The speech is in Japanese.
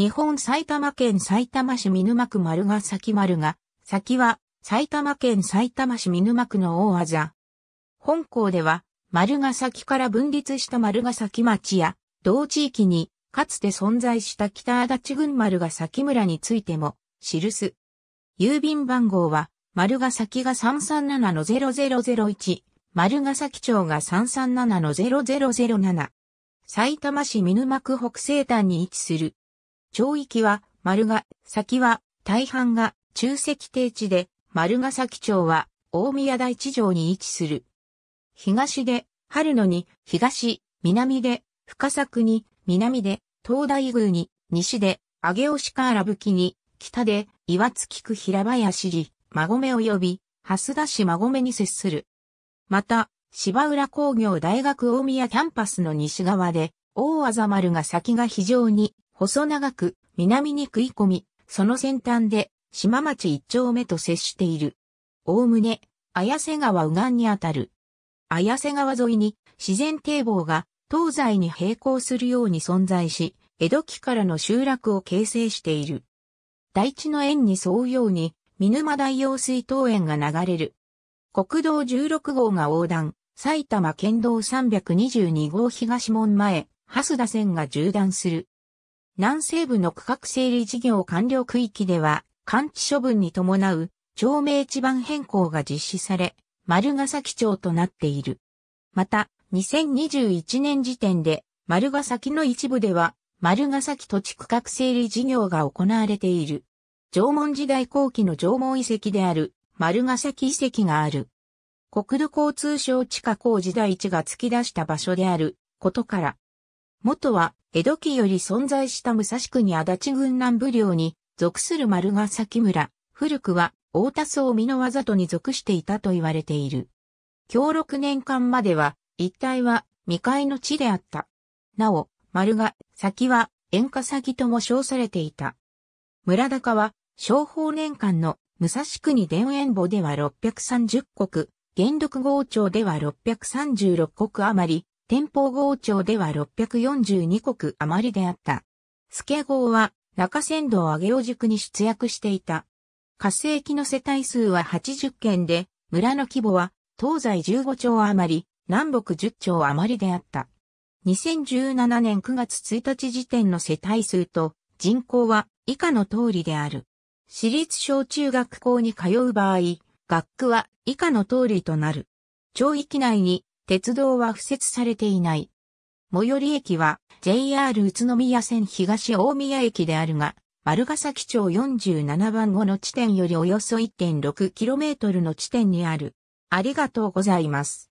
日本埼玉県埼玉市見沼区丸ヶ崎丸が、先は埼玉県埼玉市見沼区の大技。本校では、丸ヶ崎から分立した丸ヶ崎町や、同地域に、かつて存在した北足立郡丸ヶ崎村についても、記す。郵便番号は、丸ヶ崎が337-0001、丸ヶ崎町が337-0007。埼玉市見沼区北西端に位置する町域は丸が、先は大半が中石低地で、丸ヶ崎町は大宮台地上に位置する。東で春野に東、南で深作に南で東大宮に西で上尾鹿荒吹に北で岩月区平林里、馬込及び蓮田市馬込に接する。また、芝浦工業大学大宮キャンパスの西側で、大技丸が先が非常に細長く南に食い込み、その先端で島町一丁目と接している。おおむね、綾瀬川右岸にあたる。綾瀬川沿いに自然堤防が東西に並行するように存在し、江戸期からの集落を形成している。大地の円に沿うように、見沼大用水桃園が流れる。国道16号が横断、埼玉県道322号東門前、蓮田線が縦断する。南西部の区画整理事業完了区域では、完治処分に伴う町名地盤変更が実施され、丸ヶ崎町となっている。また、2021年時点で、丸ヶ崎の一部では、丸ヶ崎土地区画整理事業が行われている。縄文時代後期の縄文遺跡である、丸ヶ崎遺跡がある。国土交通省地下工時代地が突き出した場所であることから、元は、江戸期より存在した武蔵国足立軍南部領に属する丸ヶ崎村、古くは、大田総美の技とに属していたと言われている。教六年間までは、一帯は未開の地であった。なお、丸ヶ崎は、塩化先とも称されていた。村高は、商法年間の武蔵国田園墓では630国、元禄号町では636国余り、天保号町では642国余りであった。助号は中山道上尾塾に出役していた。活性期の世帯数は80件で、村の規模は東西15町余り、南北10町余りであった。2017年9月1日時点の世帯数と人口は以下の通りである。私立小中学校に通う場合、学区は以下の通りとなる。町域内に鉄道は付設されていない。最寄り駅は JR 宇都宮線東大宮駅であるが、丸ヶ崎町47番後の地点よりおよそ 1.6km の地点にある。ありがとうございます。